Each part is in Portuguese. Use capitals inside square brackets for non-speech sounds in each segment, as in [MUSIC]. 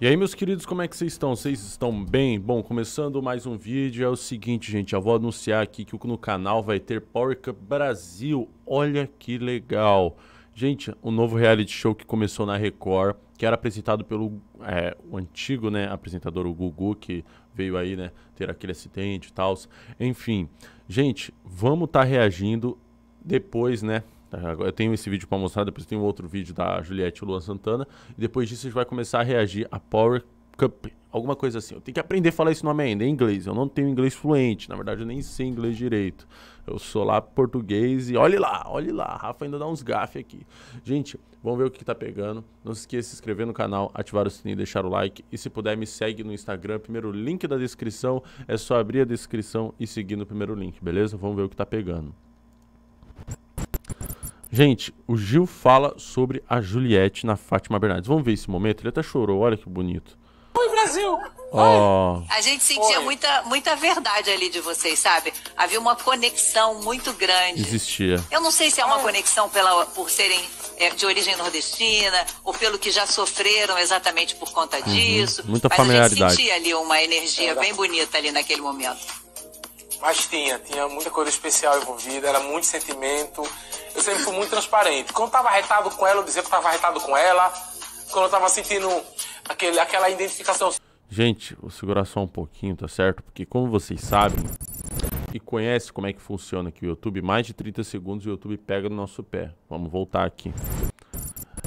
E aí, meus queridos, como é que vocês estão? Vocês estão bem? Bom, começando mais um vídeo, é o seguinte, gente, eu vou anunciar aqui que no canal vai ter Power Cup Brasil. Olha que legal! Gente, o um novo reality show que começou na Record, que era apresentado pelo é, o antigo né, apresentador, o Gugu, que veio aí, né, ter aquele acidente e tal. Enfim, gente, vamos estar tá reagindo depois, né, é, eu tenho esse vídeo para mostrar, depois tem um outro vídeo da Juliette e Luan Santana. E depois disso a gente vai começar a reagir a Power Cup, alguma coisa assim. Eu tenho que aprender a falar esse nome ainda, em inglês. Eu não tenho inglês fluente, na verdade eu nem sei inglês direito. Eu sou lá português e olhe lá, olhe lá. Rafa ainda dá uns gafes aqui. Gente, vamos ver o que, que tá pegando. Não se esqueça de se inscrever no canal, ativar o sininho, deixar o like. E se puder, me segue no Instagram. Primeiro link da descrição. É só abrir a descrição e seguir no primeiro link, beleza? Vamos ver o que tá pegando. Gente, o Gil fala sobre a Juliette na Fátima Bernardes. Vamos ver esse momento? Ele até chorou, olha que bonito. Oi, Brasil! Oh. A gente sentia muita, muita verdade ali de vocês, sabe? Havia uma conexão muito grande. Existia. Eu não sei se é uma conexão pela, por serem é, de origem nordestina ou pelo que já sofreram exatamente por conta uhum. disso. Muita mas familiaridade. Mas a gente sentia ali uma energia era. bem bonita ali naquele momento. Mas tinha, tinha muita coisa especial envolvida, era muito sentimento eu sempre fui muito transparente. Quando eu tava retado com ela, eu dizia que tava retado com ela. Quando eu tava sentindo aquele, aquela identificação. Gente, vou segurar só um pouquinho, tá certo? Porque como vocês sabem e conhecem como é que funciona aqui o YouTube, mais de 30 segundos o YouTube pega no nosso pé. Vamos voltar aqui.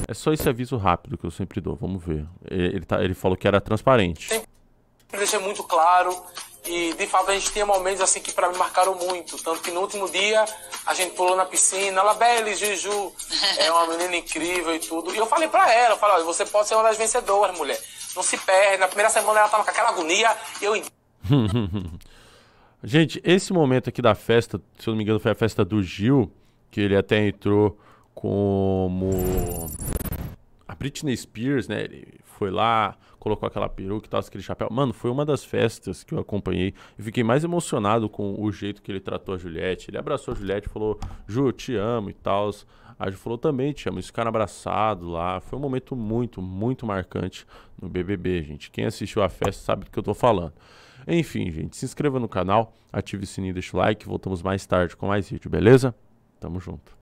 É só esse aviso rápido que eu sempre dou, vamos ver. É, ele, tá, ele falou que era transparente. Sempre deixei muito claro e de fato a gente tinha momentos assim que para mim marcaram muito. Tanto que no último dia a gente pulou na piscina, ela Labelle, Juju, é uma menina incrível e tudo. E eu falei para ela, eu falei, você pode ser uma das vencedoras, mulher. Não se perde. Na primeira semana ela tava com aquela agonia, eu [LAUGHS] Gente, esse momento aqui da festa, se eu não me engano, foi a festa do Gil, que ele até entrou como Britney Spears, né? Ele foi lá, colocou aquela peruca e tal, aquele chapéu. Mano, foi uma das festas que eu acompanhei. Eu fiquei mais emocionado com o jeito que ele tratou a Juliette. Ele abraçou a Juliette e falou: Ju, te amo e tal. A Ju falou também, te amo. Esse cara abraçado lá. Foi um momento muito, muito marcante no BBB, gente. Quem assistiu a festa sabe do que eu tô falando. Enfim, gente, se inscreva no canal, ative o sininho, deixa o like. Voltamos mais tarde com mais vídeo, beleza? Tamo junto.